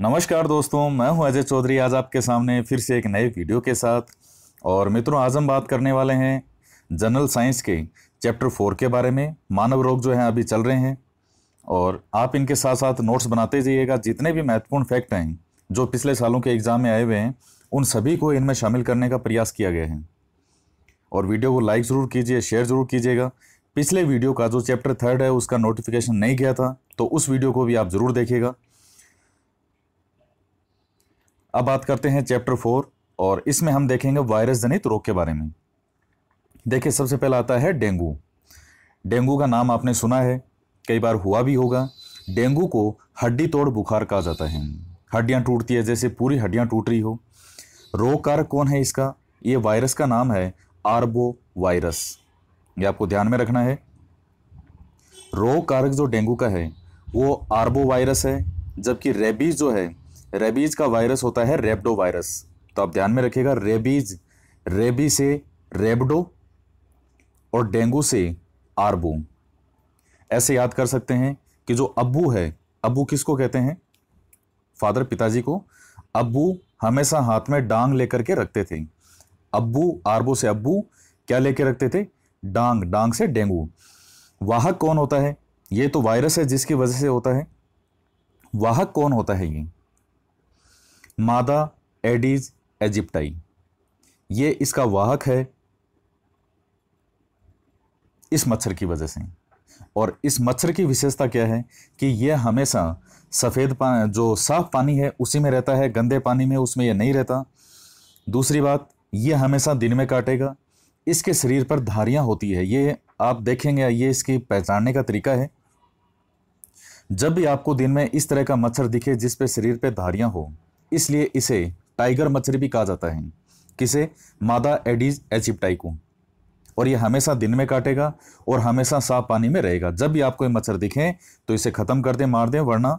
नमस्कार दोस्तों मैं हूं अजय चौधरी आज आपके सामने फिर से एक नए वीडियो के साथ और मित्रों आज हम बात करने वाले हैं जनरल साइंस के चैप्टर फोर के बारे में मानव रोग जो हैं अभी चल रहे हैं और आप इनके साथ साथ नोट्स बनाते जाइएगा जितने भी महत्वपूर्ण फैक्ट हैं जो पिछले सालों के एग्ज़ाम में आए हुए हैं उन सभी को इनमें शामिल करने का प्रयास किया गया है और वीडियो को लाइक ज़रूर कीजिए शेयर ज़रूर कीजिएगा पिछले वीडियो का जो चैप्टर थर्ड है उसका नोटिफिकेशन नहीं गया था तो उस वीडियो को भी आप ज़रूर देखिएगा अब बात करते हैं चैप्टर फोर और इसमें हम देखेंगे वायरस जनित रोग के बारे में देखिए सबसे पहला आता है डेंगू डेंगू का नाम आपने सुना है कई बार हुआ भी होगा डेंगू को हड्डी तोड़ बुखार कहा जाता है हड्डियाँ टूटती है जैसे पूरी हड्डियाँ टूट रही हो रोग कारक कौन है इसका ये वायरस का नाम है आर्बो वायरस ये आपको ध्यान में रखना है रोग कारक जो डेंगू का है वो आर्बो वायरस है जबकि रेबीज जो है रेबीज का वायरस होता है रेबडो वायरस तो आप ध्यान में रखिएगा रेबीज रेबी से रेबडो और डेंगू से आरबू ऐसे याद कर सकते हैं कि जो अबू है अबू किसको कहते हैं फादर पिताजी को अबू हमेशा हाथ में डांग लेकर के रखते थे अबू आरबू से अबू क्या लेके रखते थे डांग डांग से डेंगू वाहक कौन होता है ये तो वायरस है जिसकी वजह से होता है वाहक कौन होता है ये मादा एडीज एजिप्टाई ये इसका वाहक है इस मच्छर की वजह से और इस मच्छर की विशेषता क्या है कि यह हमेशा सफ़ेद पा जो साफ़ पानी है उसी में रहता है गंदे पानी में उसमें यह नहीं रहता दूसरी बात यह हमेशा दिन में काटेगा इसके शरीर पर धारियाँ होती है ये आप देखेंगे ये इसकी पहचानने का तरीका है जब भी आपको दिन में इस तरह का मच्छर दिखे जिसपे शरीर पे धारियाँ हो इसलिए इसे टाइगर मच्छरी भी कहा जाता है किसे मादा एडीज एजिप्टाई को और ये हमेशा दिन में काटेगा और हमेशा साफ पानी में रहेगा जब भी आपको ये मच्छर दिखे तो इसे ख़त्म कर दें मार दें वरना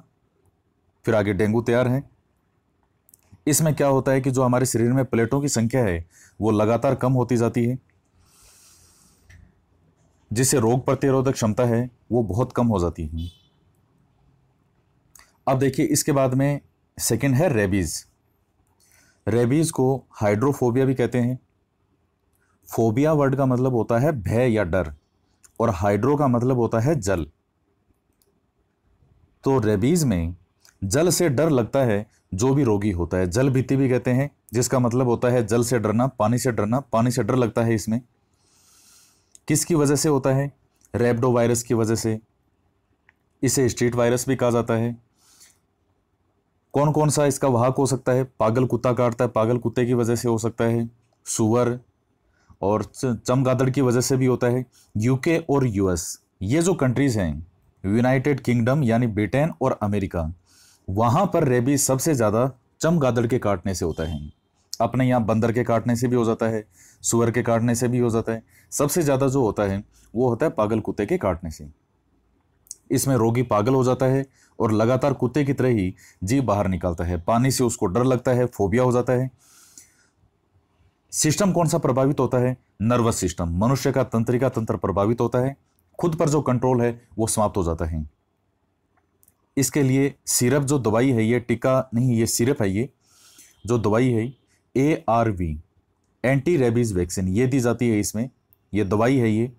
फिर आगे डेंगू तैयार है इसमें क्या होता है कि जो हमारे शरीर में प्लेटों की संख्या है वो लगातार कम होती जाती है जिससे रोग प्रतिरोधक क्षमता है वो बहुत कम हो जाती है अब देखिए इसके बाद में सेकेंड है रेबीज़ रेबीज़ को हाइड्रोफोबिया भी कहते हैं फोबिया वर्ड का मतलब होता है भय या डर और हाइड्रो का मतलब होता है जल तो रेबीज़ में जल से डर लगता है जो भी रोगी होता है जल भीति भी कहते हैं जिसका मतलब होता है जल से डरना पानी से डरना पानी से डर लगता है इसमें किसकी वजह से होता है रेबडो वायरस की वजह से इसे स्ट्रीट वायरस भी कहा जाता है कौन कौन सा इसका वाहक हो सकता है पागल कुत्ता काटता है पागल कुत्ते की वजह से हो सकता है सुअर और चमगादड़ की वजह से भी होता है यूके और यूएस ये जो कंट्रीज़ हैं यूनाइटेड किंगडम यानी ब्रिटेन और अमेरिका वहाँ पर रेबी सबसे ज़्यादा चमगादड़ के काटने से होता है अपने यहाँ बंदर के काटने से भी हो जाता है सुअर के काटने से भी हो जाता है सबसे ज़्यादा जो होता है वो होता है पागल कुत्ते के काटने से इसमें रोगी पागल हो जाता है और लगातार कुत्ते की तरह ही जीव बाहर निकालता है पानी से उसको डर लगता है फोबिया हो जाता है सिस्टम कौन सा प्रभावित होता है नर्वस सिस्टम मनुष्य का तंत्रिका तंत्र प्रभावित होता है खुद पर जो कंट्रोल है वो समाप्त हो जाता है इसके लिए सिरप जो दवाई है ये टीका नहीं ये सिरप है ये जो दवाई है A R V anti rabies vaccine ये दी जाती है इसमें ये दवाई है ये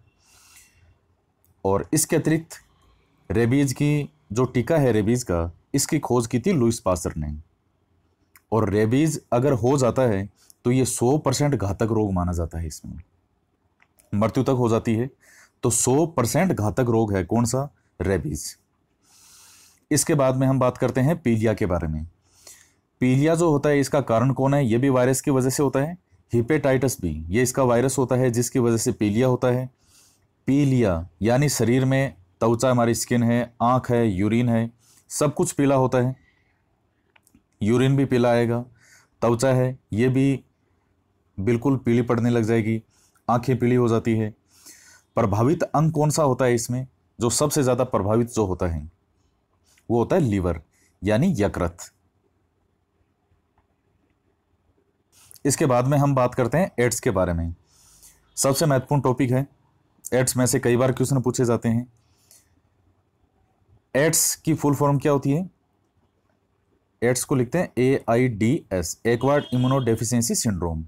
और इसके अतिरिक्त रेबीज़ की जो टीका है रेबीज़ का इसकी खोज की थी लुइस पासर ने और रेबीज़ अगर हो जाता है तो ये 100 परसेंट घातक रोग माना जाता है इसमें मृत्यु तक हो जाती है तो 100 परसेंट घातक रोग है कौन सा रेबीज़ इसके बाद में हम बात करते हैं पीलिया के बारे में पीलिया जो होता है इसका कारण कौन है ये भी वायरस की वजह से होता है हिपेटाइटिस भी ये इसका वायरस होता है जिसकी वजह से पीलिया होता है पीलिया यानी शरीर में तवचा हमारी स्किन है आँख है यूरिन है सब कुछ पीला होता है यूरिन भी पीला आएगा तवचा है ये भी बिल्कुल पीली पड़ने लग जाएगी आंखें पीली हो जाती है प्रभावित अंग कौन सा होता है इसमें जो सबसे ज़्यादा प्रभावित जो होता है वो होता है लीवर यानी यकृत इसके बाद में हम बात करते हैं एड्स के बारे में सबसे महत्वपूर्ण टॉपिक है एड्स में से कई बार क्वेश्चन पूछे जाते हैं एड्स की फुल फॉर्म क्या होती है एड्स को लिखते हैं A I D S acquired immunodeficiency syndrome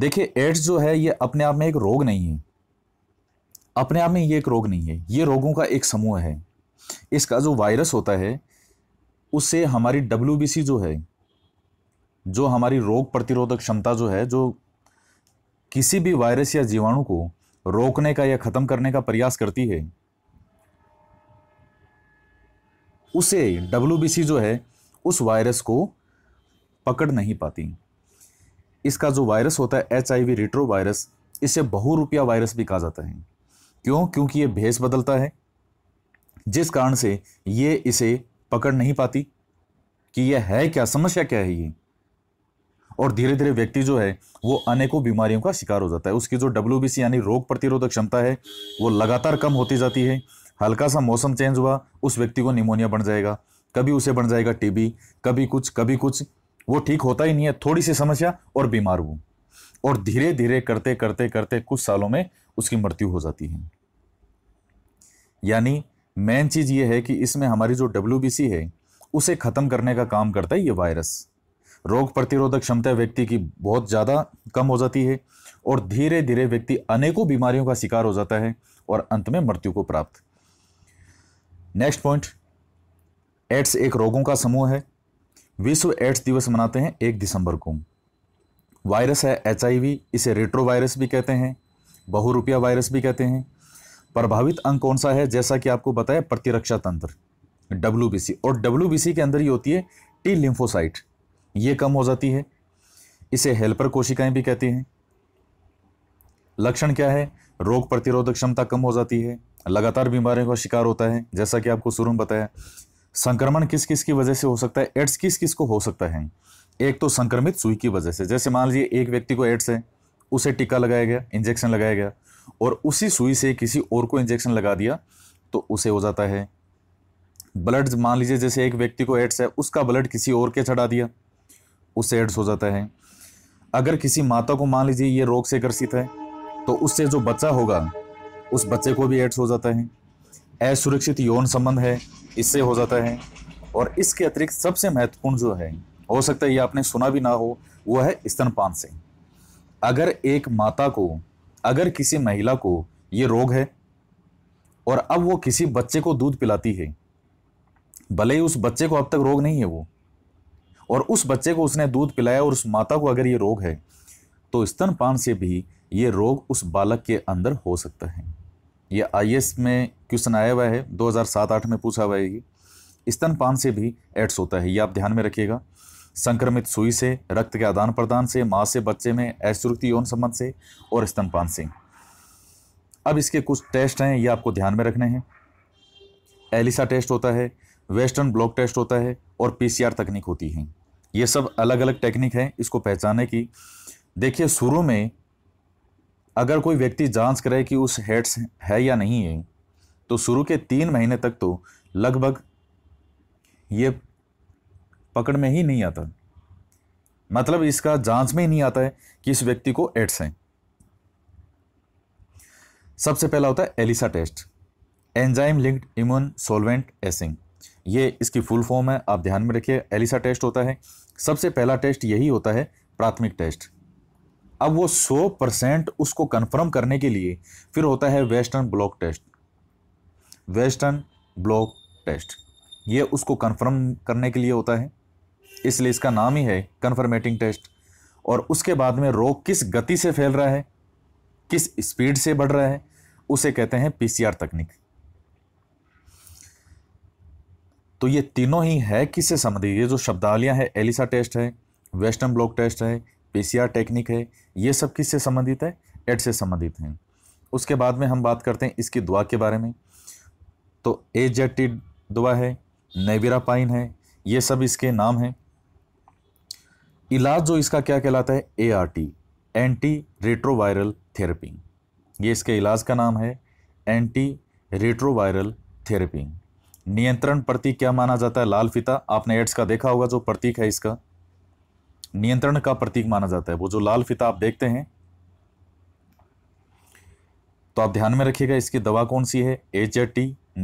देखिए एड्स जो है ये अपने आप में एक रोग नहीं है अपने आप में ये एक रोग नहीं है ये रोगों का एक समूह है इसका जो वायरस होता है उससे हमारी डब्ल्यू जो है जो हमारी रोग प्रतिरोधक क्षमता जो है जो किसी भी वायरस या जीवाणु को रोकने का या ख़त्म करने का प्रयास करती है उसे डब्ल्यू जो है उस वायरस को पकड़ नहीं पाती इसका जो वायरस होता है एच आई रिट्रो वायरस इसे बहुरूपिया वायरस भी कहा जाता है क्यों क्योंकि ये भेस बदलता है जिस कारण से ये इसे पकड़ नहीं पाती कि यह है क्या समस्या क्या है ये और धीरे धीरे व्यक्ति जो है वो अनेकों बीमारियों का शिकार हो जाता है उसकी जो डब्ल्यू यानी रोग प्रतिरोधक क्षमता है वो लगातार कम होती जाती है हल्का सा मौसम चेंज हुआ उस व्यक्ति को निमोनिया बन जाएगा कभी उसे बन जाएगा टीबी कभी कुछ कभी कुछ वो ठीक होता ही नहीं है थोड़ी सी समस्या और बीमार हूँ और धीरे धीरे करते करते करते कुछ सालों में उसकी मृत्यु हो जाती है यानी मेन चीज़ ये है कि इसमें हमारी जो डब्ल्यू है उसे ख़त्म करने का काम करता है ये वायरस रोग प्रतिरोधक क्षमता व्यक्ति की बहुत ज़्यादा कम हो जाती है और धीरे धीरे व्यक्ति अनेकों बीमारियों का शिकार हो जाता है और अंत में मृत्यु को प्राप्त नेक्स्ट पॉइंट एड्स एक रोगों का समूह है विश्व एड्स दिवस मनाते हैं एक दिसंबर को वायरस है एच इसे रेट्रो वायरस भी कहते हैं बहुरुपया वायरस भी कहते हैं प्रभावित अंग कौन सा है जैसा कि आपको बताया प्रतिरक्षा तंत्र डब्ल्यू और डब्ल्यू के अंदर ये होती है टी लिम्फोसाइट ये कम हो जाती है इसे हेल्पर कोशिकाएं भी कहती हैं लक्षण क्या है रोग प्रतिरोधक क्षमता कम हो जाती है लगातार बीमारियों का शिकार होता है जैसा कि आपको शुरू में बताया संक्रमण किस किस की वजह से हो सकता है एड्स किस किस को हो सकता है एक तो संक्रमित सुई की वजह से जैसे मान लीजिए एक व्यक्ति को एड्स है उसे टीका लगाया गया इंजेक्शन लगाया गया और उसी सुई से किसी और को इंजेक्शन लगा दिया तो उसे हो जाता है ब्लड मान लीजिए जैसे एक व्यक्ति को एड्स है उसका ब्लड किसी और के चढ़ा दिया उससे एड्स हो जाता है अगर किसी माता को मान लीजिए ये रोग से ग्रसित है तो उससे जो बच्चा होगा उस बच्चे को भी एड्स हो जाता है असुरक्षित यौन संबंध है इससे हो जाता है और इसके अतिरिक्त सबसे महत्वपूर्ण जो है हो सकता है ये आपने सुना भी ना हो वो है स्तनपान से अगर एक माता को अगर किसी महिला को ये रोग है और अब वो किसी बच्चे को दूध पिलाती है भले ही उस बच्चे को अब तक रोग नहीं है वो और उस बच्चे को उसने दूध पिलाया और उस माता को अगर ये रोग है तो स्तनपान से भी ये रोग उस बालक के अंदर हो सकता है ये आई में क्वेश्चन आया हुआ है 2007-8 में पूछा हुआ है ये स्तनपान से भी एड्स होता है ये आप ध्यान में रखिएगा संक्रमित सुई से रक्त के आदान प्रदान से माँ से बच्चे में अश्रुति यौन संबंध से और स्तनपान से अब इसके कुछ टेस्ट हैं ये आपको ध्यान में रखने हैं एलिसा टेस्ट होता है वेस्टर्न ब्लॉक टेस्ट होता है और पीसीआर तकनीक होती है ये सब अलग अलग टेक्निक हैं इसको पहचानने की देखिए शुरू में अगर कोई व्यक्ति जांच करे कि उस हेड्स है या नहीं है तो शुरू के तीन महीने तक तो लगभग ये पकड़ में ही नहीं आता मतलब इसका जांच में ही नहीं आता है कि इस व्यक्ति को एड्स हैं सबसे पहला होता है ELISA test enzyme linked immune solvent एसिंग ये इसकी फुल फॉर्म है आप ध्यान में रखिए एलिसा टेस्ट होता है सबसे पहला टेस्ट यही होता है प्राथमिक टेस्ट अब वो 100 परसेंट उसको कंफर्म करने के लिए फिर होता है western block test western block test ये उसको कंफर्म करने के लिए होता है इसलिए इसका नाम ही है कंफर्मेटिंग टेस्ट और उसके बाद में रोग किस गति से फैल रहा है किस स्पीड से बढ़ रहा है उसे कहते हैं पीसीआर तकनीक तो ये तीनों ही है किससे संबंधित ये जो शब्दावलियाँ है एलिसा टेस्ट है वेस्टर्न ब्लॉक टेस्ट है पीसीआर टेक्निक है ये सब किस से संबंधित है एड से संबंधित हैं उसके बाद में हम बात करते हैं इसकी दुआ के बारे में तो ए जेड टी दुआ है नेविरा है ये सब इसके नाम हैं इलाज जो इसका क्या कहलाता है A R T anti retroviral therapy ये इसके इलाज का नाम है एंटी रेट्रोवायरल थेरेपी नियंत्रण प्रतीक क्या माना जाता है लाल फिता आपने एड्स का देखा होगा जो प्रतीक है इसका नियंत्रण का प्रतीक माना जाता है वो जो लाल फिता आप देखते हैं तो आप ध्यान में रखिएगा इसकी दवा कौन सी है एच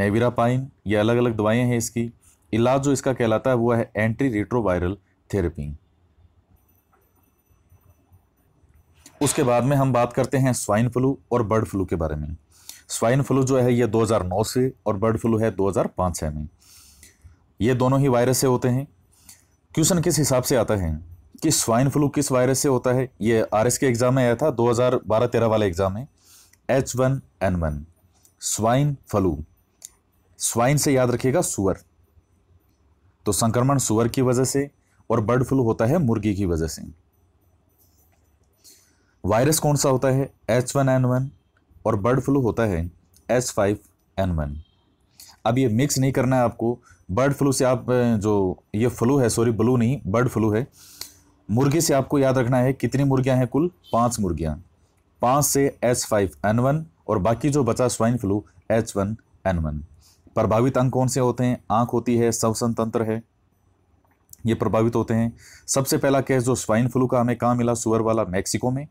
नेविरापाइन ये अलग अलग दवाएं हैं इसकी इलाज जो इसका कहलाता है वो है एंटी रिट्रोवायरल थेरेपी उसके बाद में हम बात करते हैं स्वाइन फ्लू और बर्ड फ्लू के बारे में स्वाइन फ्लू जो है ये 2009 से और बर्ड फ्लू है 2005 से में ये दोनों ही वायरस से होते हैं क्वेश्चन किस हिसाब से आता है कि स्वाइन फ्लू किस वायरस से होता है ये आर के एग्ज़ाम में आया था 2012-13 वाला एग्ज़ाम में H one N one swine flu swine से याद रखिएगा सुअर तो संक्रमण सुअर की वजह से और बर्ड फ्लू होता है मुर्गी की वजह से वायरस कौन सा होता है एच वन एन वन और बर्ड फ्लू होता है एच फाइव एन वन अब ये मिक्स नहीं करना है आपको बर्ड फ्लू से आप जो ये फ्लू है सॉरी ब्लू नहीं बर्ड फ्लू है मुर्गे से आपको याद रखना है कितनी मुर्गियां हैं कुल पांच मुर्गियां पांच से एच फाइव एन वन और बाकी जो बचा swine flu H one N one प्रभावित अंग कौन से होते हैं आंख होती है श्वसन तंत्र है ये प्रभावित होते हैं सबसे पहला केस जो स्वाइन फ्लू का हमें कहाँ मिला सुअर वाला मैक्सिको में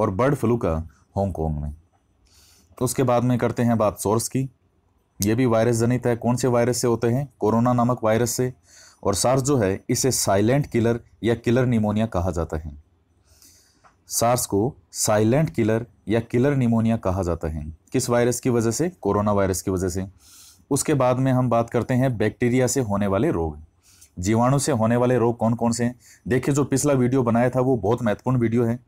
और बर्ड फ्लू का हांगकॉन्ग में तो उसके बाद में करते हैं बात सोर्स की ये भी वायरस जनित है कौन से वायरस से होते हैं कोरोना नामक वायरस से और सार्स जो है इसे साइलेंट किलर या किलर निमोनिया कहा जाता है सार्स को साइलेंट किलर या किलर निमोनिया कहा जाता है किस वायरस की वजह से कोरोना वायरस की वजह से उसके बाद में हम बात करते हैं बैक्टीरिया से होने वाले रोग जीवाणु से होने वाले रोग कौन कौन से हैं देखिए जो पिछला वीडियो बनाया था वो बहुत महत्वपूर्ण वीडियो है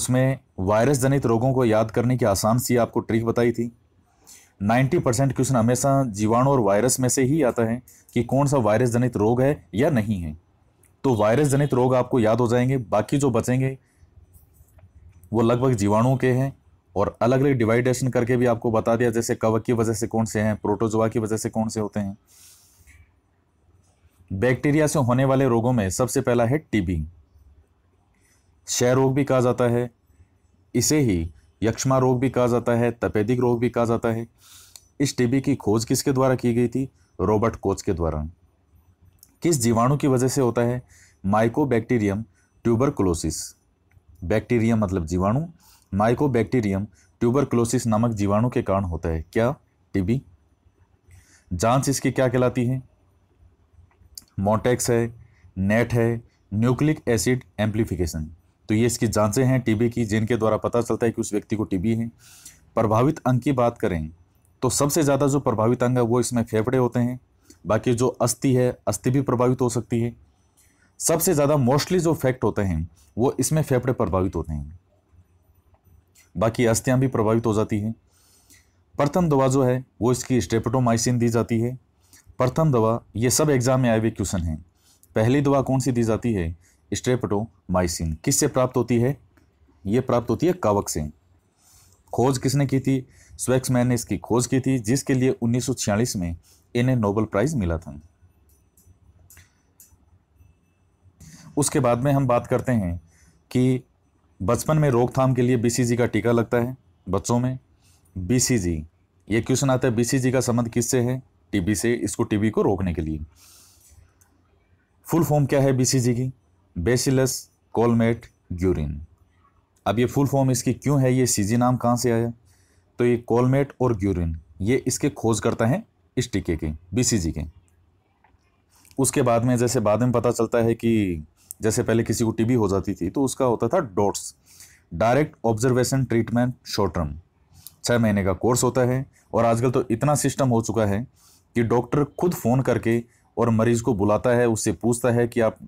उसमें वायरस जनित रोगों को याद करने की आसान सी आपको ट्रिक बताई थी 90 परसेंट क्वेश्चन हमेशा जीवाणु और वायरस में से ही आता है कि कौन सा वायरस जनित रोग है या नहीं है तो वायरस जनित रोग आपको याद हो जाएंगे बाकी जो बचेंगे वो लगभग जीवाणुओं के हैं और अलग अलग डिवाइडेशन करके भी आपको बता दिया जैसे कवक की वजह से कौन से हैं प्रोटोजोआ की वजह से कौन से होते हैं बैक्टीरिया से होने वाले रोगों में सबसे पहला है टीबी क्षय रोग भी कहा जाता है इसे ही यक्षमा रोग भी कहा जाता है तपेदिक रोग भी कहा जाता है इस टीबी की खोज किसके द्वारा की गई थी रॉबर्ट कोच के द्वारा किस जीवाणु की वजह से होता है माइकोबैक्टीरियम ट्यूबरकुलोसिस बैक्टीरियम मतलब जीवाणु माइकोबैक्टीरियम ट्यूबरकुलोसिस नामक जीवाणु के कारण होता है क्या टीबी जांच इसकी क्या कहलाती है मोटेक्स है नेट है न्यूक्लिक एसिड एम्प्लीफिकेशन तो ये इसकी जांचें हैं टीबी की जिनके द्वारा पता चलता है कि उस व्यक्ति को टीबी है प्रभावित अंग की बात करें तो सबसे ज़्यादा जो प्रभावित अंग है वो इसमें फेफड़े होते हैं बाकी जो अस्थि है अस्थि भी प्रभावित हो सकती है सबसे ज़्यादा मोस्टली जो फैक्ट होते हैं वो इसमें फेफड़े प्रभावित होते हैं बाकी अस्थियाँ भी प्रभावित हो जाती हैं प्रथम दवा जो है वो इसकी स्टेपेटोमाइसिन दी जाती है प्रथम दवा ये सब एग्ज़ाम में आए हुए क्वेश्चन हैं पहली दवा कौन सी दी जाती है स्ट्रेपटोमाइसिन किससे प्राप्त होती है ये प्राप्त होती है कवक से खोज किसने की थी मैन ने इसकी खोज की थी जिसके लिए 1946 में इन्हें नोबल प्राइज़ मिला था उसके बाद में हम बात करते हैं कि बचपन में रोकथाम के लिए बीसीजी का टीका लगता है बच्चों में बीसीजी ये क्वेश्चन आता है बीसीजी का संबंध किससे है टीबी से इसको टीबी को रोकने के लिए फुल फॉर्म क्या है बीसीजी की बेसिलस कोलमेट ग्यूरिन अब ये फुल फॉर्म इसकी क्यों है ये सीजी नाम कहाँ से आया तो ये कोलमेट और ग्यूरिन ये इसके खोज करता है इस टीके के बीसीजी के उसके बाद में जैसे बाद में पता चलता है कि जैसे पहले किसी को टीबी हो जाती थी तो उसका होता था DOTS direct observation treatment short term छः महीने का कोर्स होता है और आजकल तो इतना सिस्टम हो चुका है कि डॉक्टर खुद फ़ोन करके और मरीज़ को बुलाता है उससे पूछता है कि आप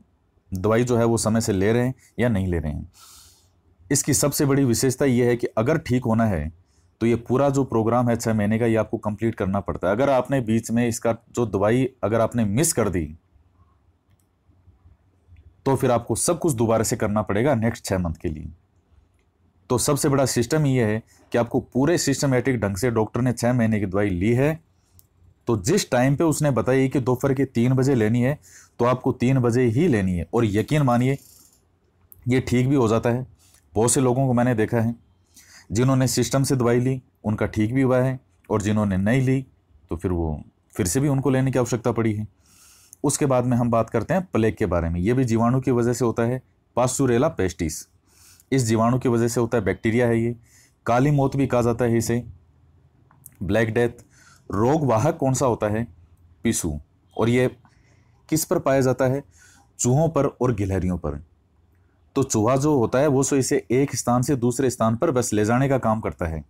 दवाई जो है वो समय से ले रहे हैं या नहीं ले रहे हैं इसकी सबसे बड़ी विशेषता ये है कि अगर ठीक होना है तो ये पूरा जो प्रोग्राम है छः महीने का ये आपको कंप्लीट करना पड़ता है अगर आपने बीच में इसका जो दवाई अगर आपने मिस कर दी तो फिर आपको सब कुछ दोबारा से करना पड़ेगा नेक्स्ट छः मंथ के लिए तो सबसे बड़ा सिस्टम ये है कि आपको पूरे सिस्टमेटिक ढंग से डॉक्टर ने छः महीने की दवाई ली है तो जिस टाइम पे उसने बताई कि दोपहर के तीन बजे लेनी है तो आपको तीन बजे ही लेनी है और यकीन मानिए ये ठीक भी हो जाता है बहुत से लोगों को मैंने देखा है जिन्होंने सिस्टम से दवाई ली उनका ठीक भी हुआ है और जिन्होंने नहीं ली तो फिर वो फिर से भी उनको लेने की आवश्यकता पड़ी है उसके बाद में हम बात करते हैं प्लेग के बारे में ये भी जीवाणु की वजह से होता है पासुरेला पेस्टिस इस जीवाणु की वजह से होता है बैक्टीरिया है ये काली मौत भी कहा जाता है इसे ब्लैक डेथ रोगवाहक कौन सा होता है पिसू और ये किस पर पाया जाता है चूहों पर और गिलहरियों पर तो चूहा जो होता है वो सो इसे एक स्थान से दूसरे स्थान पर बस ले जाने का काम करता है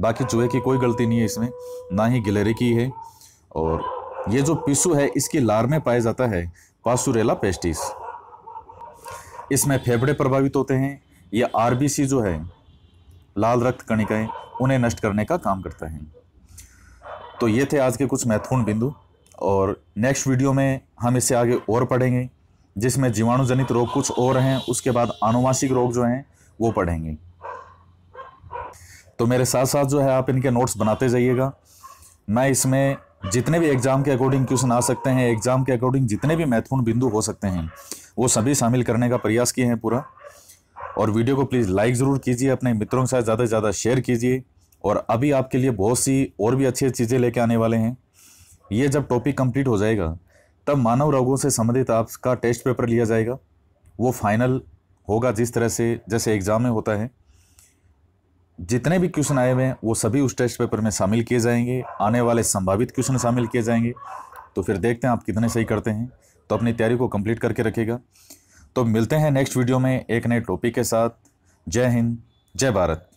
बाकी चूहे की कोई गलती नहीं है इसमें ना ही गिलहरी की है और ये जो पिसू है इसकी लार में पाया जाता है पासुरेला पेस्टिस इसमें फेफड़े प्रभावित होते हैं यह आरबीसी जो है लाल रक्त कणिकाएं उन्हें नष्ट करने का काम करता है तो ये थे आज के कुछ महत्वपूर्ण बिंदु और नेक्स्ट वीडियो में हम इससे आगे और पढ़ेंगे जिसमें जीवाणुजनित रोग कुछ और हैं उसके बाद आनुवांशिक रोग जो हैं वो पढ़ेंगे तो मेरे साथ साथ जो है आप इनके नोट्स बनाते जाइएगा मैं इसमें जितने भी एग्ज़ाम के अकॉर्डिंग क्वेश्चन आ सकते हैं एग्ज़ाम के अकॉर्डिंग जितने भी महत्वपूर्ण बिंदु हो सकते हैं वो सभी शामिल करने का प्रयास किए हैं पूरा और वीडियो को प्लीज़ लाइक ज़रूर कीजिए अपने मित्रों के साथ ज़्यादा से ज़्यादा शेयर कीजिए और अभी आपके लिए बहुत सी और भी अच्छी चीज़ें लेके आने वाले हैं ये जब टॉपिक कंप्लीट हो जाएगा तब मानव रोगों से संबंधित आपका टेस्ट पेपर लिया जाएगा वो फाइनल होगा जिस तरह से जैसे एग्ज़ाम में होता है जितने भी क्वेश्चन आए हुए हैं वो सभी उस टेस्ट पेपर में शामिल किए जाएंगे आने वाले संभावित क्वेश्चन शामिल किए जाएंगे तो फिर देखते हैं आप कितने सही करते हैं तो अपनी तैयारी को कंप्लीट करके रखेगा तो मिलते हैं नेक्स्ट वीडियो में एक नए टॉपिक के साथ जय हिंद जय भारत